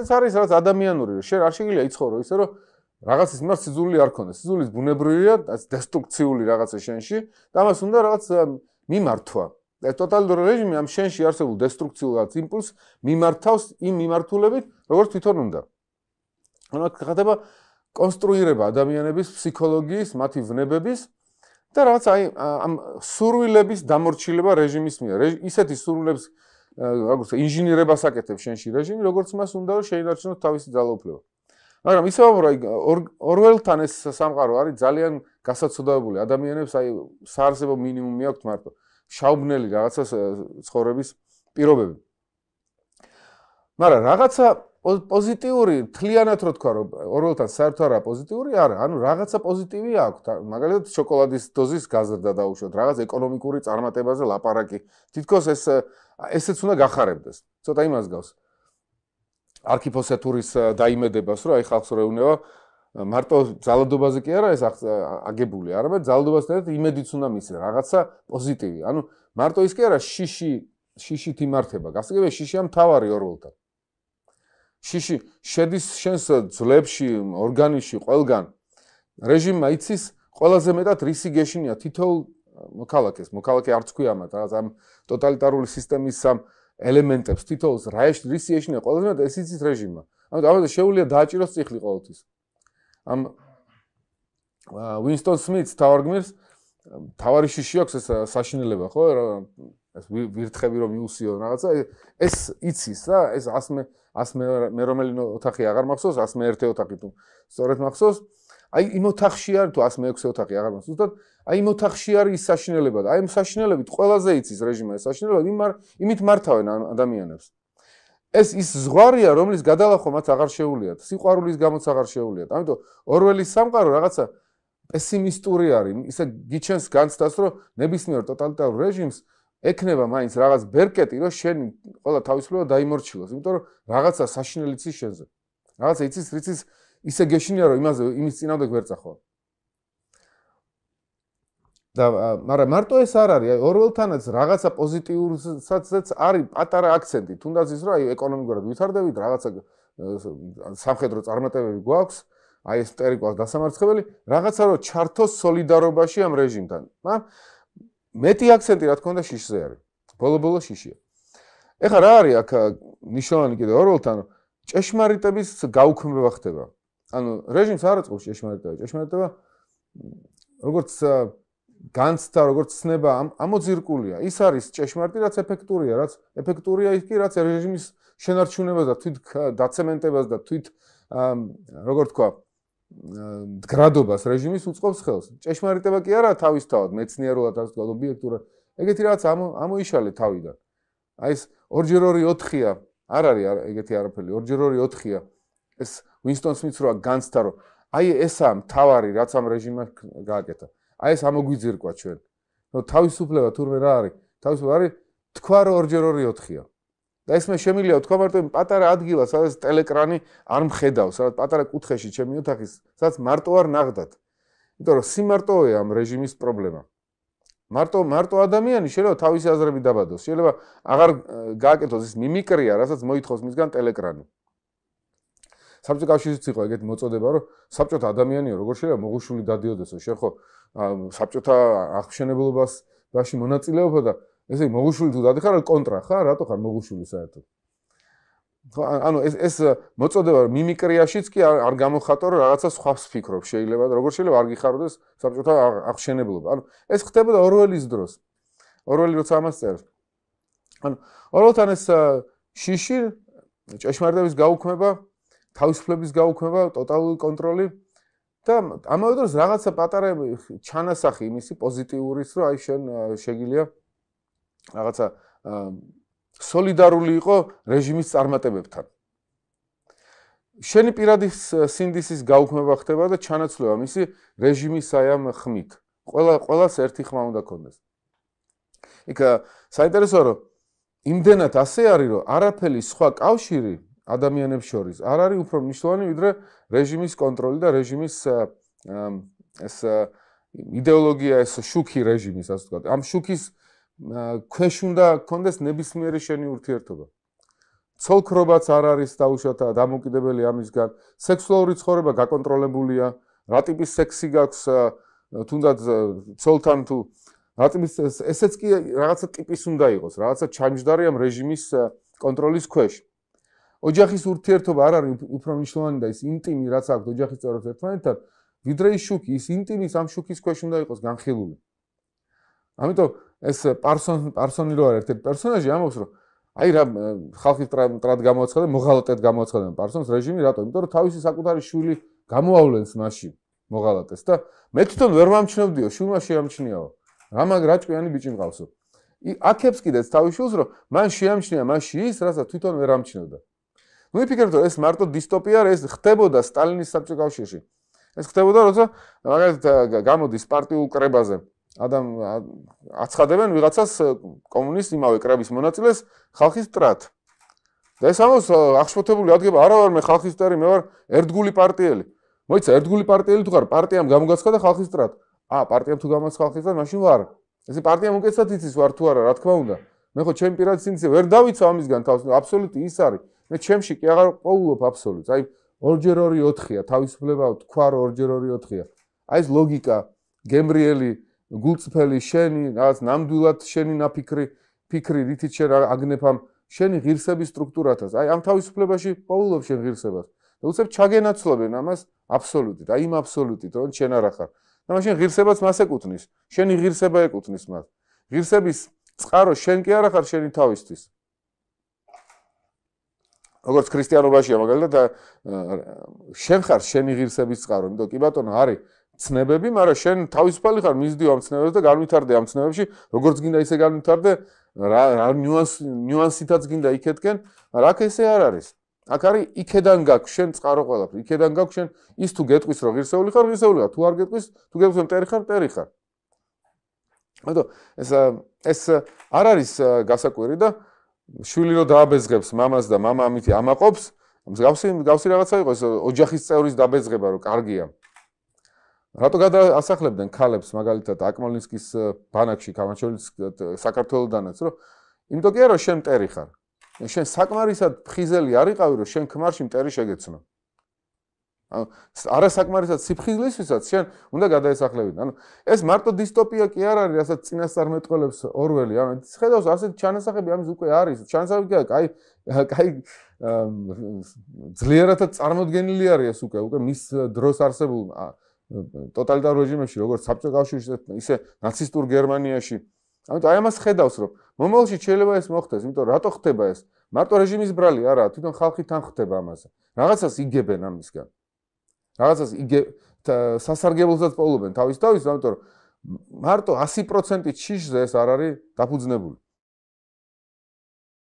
ეს არის რაღაც ადამიანური, რომ შენ არ შეგიძლია იცხოვრო ისე, რომ რაღაც ის მას სიძული არ ქონდეს. სიძულის ბუნებრივია, დესტრუქციული რაღაცა შენში და მას უნდა რაღაც მიმართვა. ეს ტოტალური რეჟიმი ამ შენში არსებულ დესტრუქციულ რაღაც იმპულს მიმართავს იმ მიმართულებით, როგორც თვითონ უნდა. ანუ აქ ხდება კონსტრუირება ადამიანების ფსიქოლოგიის, მათი ვნებების და რაღაც აი ამ სურვილების დამორჩილება რეჟიმის მიერ. ისეთი სურვილების როგორც ინჟინერებას აკეთებს შენში რეჟიმი, როგორც მას უნდა რომ შეინარჩუნოს თავისი ძალაუფლება. მაგრამ ისევ აღარ აი ორველთან ეს სამყარო არის ძალიან გასაცოდავებული. ადამიანებს აი საარსებო მინიმუმი აქვთ მარტო შავბნელი რაღაცა ცხოვრების პირობები. მაგრამ რაღაცა პოზიტიური, თლიანად რო თქვა რომ ორველთან საერთოდ არა პოზიტიური არა, ანუ რაღაცა პოზიტივი აქვთ. მაგალითად შოკოლადის დოზის გაზრდა დაუშვათ, რაღაც ეკონომიკური წარმატებაზე ლაპარაკი. თითქოს ეს ესეც უნდა გახარებდეს. ცოტა იმას გავს. არქიპოსეთურის დაიმედებას რო აი ხალხს რეუნება მარტო ზალადობაზე კი არა ეს აგებული, არამედ ზალადობასთან ერთად იმედიც უნდა მისცე, რაღაცა პოზიტივი. ანუ მარტო ის კი არა შიში შიშით იმართება. გასაგებია შიშია მთავარი ორვალთან. შიში შედის შენს ძლებში, ორგანიში, ყველგან. რეჟიმი იცის ყველაზე მეტად რისი გეშინია თითოეულ მოქალაქეს, მოქალაქე არც ქვია მათ რაღაც ამ ტოტალიტარული სისტემის ამ ელემენტებს თითოეულს რა ეშ რისი ეშნია ყველაზე მეტად ეს იცის რეჟიმმა. ანუ ამაზე შეუძლია დააჭიროს ციხლი ყოველთვის. ამ უინსტონ სმიტს თავარგმირს თავარიშიში აქვს ეს საშინელება ხო? ეს ვირთხები რომ იუსიო რაღაცა ეს იცის რა ეს 100 მე 100 მე რომელი ოთახი აღარ მახსოვს 101 ოთახი თუ სწორედ მახსოვს აი იმ ოთახში არ თუ 106 ოთახი აღარ მას უბრალოდ აი იმ ოთახში არის საშინელებად აი იმ საშინელებით ყველაზე იცის რეჟიმი საშინელებად იმ იმით მართავენ ადამიანებს ეს ის ზღარია რომლის გადალახვა მათ აღარ შეუძლიათ სიყვარულის გამოც აღარ შეუძლიათ ამიტომ ორველის სამყარო რაღაცა პესიმისტური არის ისე გიჩენს განცდას რომ ნებისმიერ ტოტალიტარულ რეჟიმს ექნება მაინც რაღაც ბერკეტი რომ შენ ყველა თავისუფლება დაიმორჩილოს იმიტომ რომ რაღაცა საშინელიც ის შენზე რაღაცა იცის რიცის ისე გეშინია რომ იმაზე იმის წინამდე გვერცახო და მაგრამ მარტო ეს არ არის ორველთანაც რაღაცა პოზიტიურსაცაც არის პატარა აქცენტი თუნდაც ის რომ აი ეკონომიკურად ვითარდებით რაღაცა სამხედრო წარმატებები გვაქვს აი ეს ტერი გვაქვს დასამარცხებელი რაღაცა რომ ჩართოს солиდარობაში ამ რეჟიმთან მაგრამ მეტი აქცენტი რა თქმა უნდა შიშზე არის ბოლო-ბოლო შიშია ეხა რა არის აქ ნიშოვანი კიდე ორველთან ჭეშმარიტების გაუქმება ხდება ანუ რეჟიმს არ აწყობს ჭეშმარიტება, ჭეშმარიტება როგორც განცდა, როგორც ცნება, ამოძირკულია. ის არის ჭეშმარიტი, რაც ეფექტურია, რაც ეფექტურია ის კი, რაც რეჟიმის შენარჩუნებას და თვით დაცემენტებას და თვით როგორ თქვა დგრადობას რეჟიმის უწყობს ხელს. ჭეშმარიტება კი არა თავისთავად მეცნიერულად ასე თქვა ობიექტურად. ეგეთი რაღაც ამოიშალე თავიდან. აი ეს 2-2 4-ია არ არის ეგეთი არაფერი 2-2 4-ია ეს وينستون سميث როა განცდა რომ აი ესა მთავარი რაც ამ რეჟიმმა გააკეთა აი ეს ამოგვიძირკვა ჩვენ რომ თავისუფლება თურმე რა არის თავისუფლება არის თქვა რომ ორჯერ ორი ოთხია და ესმე შემილია თქვა მარტო პატარა ადგილა სადაც ტელეკრანი არ მხედავ სადაც პატარა კუთხეში ჩემი ოთახის სადაც მარტო არ ნახდათ იმიტომ რომ სიმარტოა ამ რეჟიმის პრობლემა მარტო მარტო ადამიანი შეიძლება თავისი აზრები დაბადოს შეიძლება აღარ გააკეთოს ეს მიმიკრია რასაც მოითხოვს მისგან ტელეკრანი საბჭოთა კავშირშიც იყო ეგეთ მოწოდება, რომ საბჭოთა ადამიანიო როგორ შეიძლება მოგუშული დადიოდესო, შენ ხო საბჭოთა აღმშენებლობას ბაში მონაწილეობა და ესე მოგუშული თუ დადიხარ კონტრა ხა, რატო ხარ მოგუშული საერთოდ? ხო, ანუ ეს ეს მოწოდება მიმიკრიაშიც კი არ გამოხატო, რომ რაღაცა სხვას ფიქრობ, შეიძლება და როგორ შეიძლება არ გიხაროდეს საბჭოთა აღმშენებლობა. ანუ ეს ხდებოდა ორველის დროს. ორველი როცა ამას წერს. ანუ ორველთან ეს შიში ჭეშმარიტების გაუქმება თავისუფლების გაუქმება, ტოტალური კონტროლი და ამავე დროს რაღაცა პატარა ჩანასახი იმისი პოზიტიურის, რომ აი შენ შეგიძლია რაღაცა солиდარული იყო რეჟიმის წარმატებებთან. შენი პირადი სინდისის გაუქმება ხდება და ჩანაცვლება მისი რეჟიმის აი ამ ხმით. ყველა ყველას ერთი ხმა უნდა ქონდეს. იქა საინტერესო რომ იმდენად ასე არის რომ არაფერი სხვა კავშირი ადამიანებს შორის არ არის უფრო მნიშვნელოვანი ვიდრე რეჟიმის კონტროლი და რეჟიმის ეს идеოლოგია ეს შუქი რეჟიმის ასე ვთქვათ. ამ შუქის ქვეშ უნდა კონდეს ნებისმიერი შენი ურთიერთობა. ცოლქრობაც არ არის დაუშვათა დამოკიდებელი ამისგან. სექსუალური ცხოვრება გაკონტროლებულია. რა ტიპის სექსი გაქვს თუნდაც ცოლთან თუ რა ტიპის ესეც კი რაღაცა ტიპის უნდა იყოს, რაღაცა ჩამჯდარი ამ რეჟიმის კონტროლის ქვეშ. ოჯახის ურთიერთობა არ არის უფრო მნიშვნელოვანი და ის ინტიმი რაც აქვს ოჯახის წევრებს ერთმანეთთან ვიდრე ის შუქი ის ინტიმი სამ შუქის ქვეშ უნდა იყოს განხილული ამიტომ ეს პარსონ პარსონი როა ერთ-ერთი პერსონაჟი ამბობს რომ აი რა ხალხის ტრად გამოაცხადა მოღალატედ გამოაცხადა პარსონს რეჟიმი რატო იმიტომ რომ თავისი საკუთარი შვილი გამოავლენს მასში მოღალატეს და მე თვითონ ვერ მომჩნევდიო შულმა შეამჩნიაო რა მაგ რა ჭკვიანი ბიჭი მყავსო აქებს კიდეც თავის შულს რომ მან შეამჩნია მასში ის რასაც თვითონ ვერ ამჩნევდა მე ვფიქრობ, რომ ეს მარტო დისტოპია, რომ ეს ხდებოდა სტალინის საბჭო კავშირში. ეს ხდებოდა, როცა მაგალითად გამოდის პარტიულ კრებაზე ადამ აცხადებენ ვიღაცას კომუნისტ იმავე კრების მონაწილეს ხალხის ტრათ. და ეს ამოს აღშფოთებული ადგება, არა ვარ მე ხალხის წარი, მე ვარ ერთგული პარტიელი. მოიცა ერთგული პარტიელი თუ ხარ, პარტიამ გამოგაცხადა ხალხის ტრათ. აა, პარტიამ თუ გამოგაცხადა ხალხის ტრათ, მაშინ ვარ. ესე პარტიამ უკეთსაც იცის ვარ თუ არა, რა თქმა უნდა. მე ხო ჩემ პირად სინცე ვერ დავიცავ ამისგან თავს აბსოლუტი ის არის მე ჩემში კი აღარ ყოულობ აბსოლუტს აი 2-2-4-ია თავისუფლება თქვა 2-2-4-ია აი ეს ლოგიკა გემრიელი გულწფელი შენი რაღაც ნამდვილად შენი ნაფიქრი ფიქრი რითიც შენ აგნებ ამ შენი ღირსების სტრუქტურათას აი ამ თავისუფლებაში ყოულობ შენ ღირსებას და უცებ ჩაგენაცლობენ ამას აბსოლუტით აი იმ აბსოლუტით რომ შენ არ ახარ და მაშინ ღირსებას მას ეკუთვნის შენი ღირსება ეკუთვნის მას ღირსების წყარო შენ კი არა ხარ შენი თავისთვის როგორც ქრისტიანობაშია მაგალითად შენ ხარ შენი ღირსების წყარო იმიტომ კი ბატონო არის ცნებები, მაგრამ შენ თავისუფალი ხარ მიზდიო ამ ცნებებს და განვითარდე ამ ცნებებში, როგორც გინდა ისე განვითარდე, რა რა ნიუანს ნიუანსითაც გინდა იქეთკენ, მაგრამ აქ ესე არ არის. აქ არის იქედან გაქვს შენ წყარო ყველაფერი, იქედან გაქვს შენ ის თუ გეტყვის რომ ღირსეული ხარ, ღირსეული ხარ, თუ არ გეტყვის, თუ გეტყვის რომ ტერი ხარ, ტერი ხარ. ანუ ეს ეს არ არის გასაკვირი და შვილი რო დააბეზღებს მამას და мама ამით ამაყობს მსგავსი მსგავსი რაღაცა იყო ეს ოჯახის წევრის დაბეზღება რო კარგია რატო გადაასახლებდნენ ქალებს მაგალითად აკმოლინსკის ბანაკში კამაჩოლის საქართველოსდანაც რომ იმიტომ კი არა შენ მტერი ხარ შენ საკმარისად ფხიზელი არიყავი რომ შენ ქმარში მტერი შეგეცნო ანუ არასაკმარისად სიფხიზლისთვისაც შენ უნდა გადაესახლებინა. ანუ ეს მარტო დისტოპია კი არ არის, რასაც წინასწარმეტყველებს ორველი. ანუ შეხედავს ასეთ ჩანასახები ამის უკვე არის. ჩანასახები კი აი აი ძლიერათა წარმოდგენილი არის ეს უკვე, უკვე მის დროს არსებულ ტოტალიტარულ რეჟიმებში, როგორც საბჭოთა კავშირში, ისე ნაცისტურ გერმანიაში. ამიტომ აი ამას ხედავს, რომ მომავალში შეიძლება ეს მოხდეს, იმიტომ რატო ხდება ეს? მარტო რეჟიმის ბრალი არა, თვითონ ხალხი თან ხდება ამაზე. რაღაცას იგებენ ამისგან. რაღაცას იგე სასარგებლოსაც პოულობენ თავის თავის, ამიტომ მარტო 100% ჩიშზე ეს არ არის დაფუძნებული.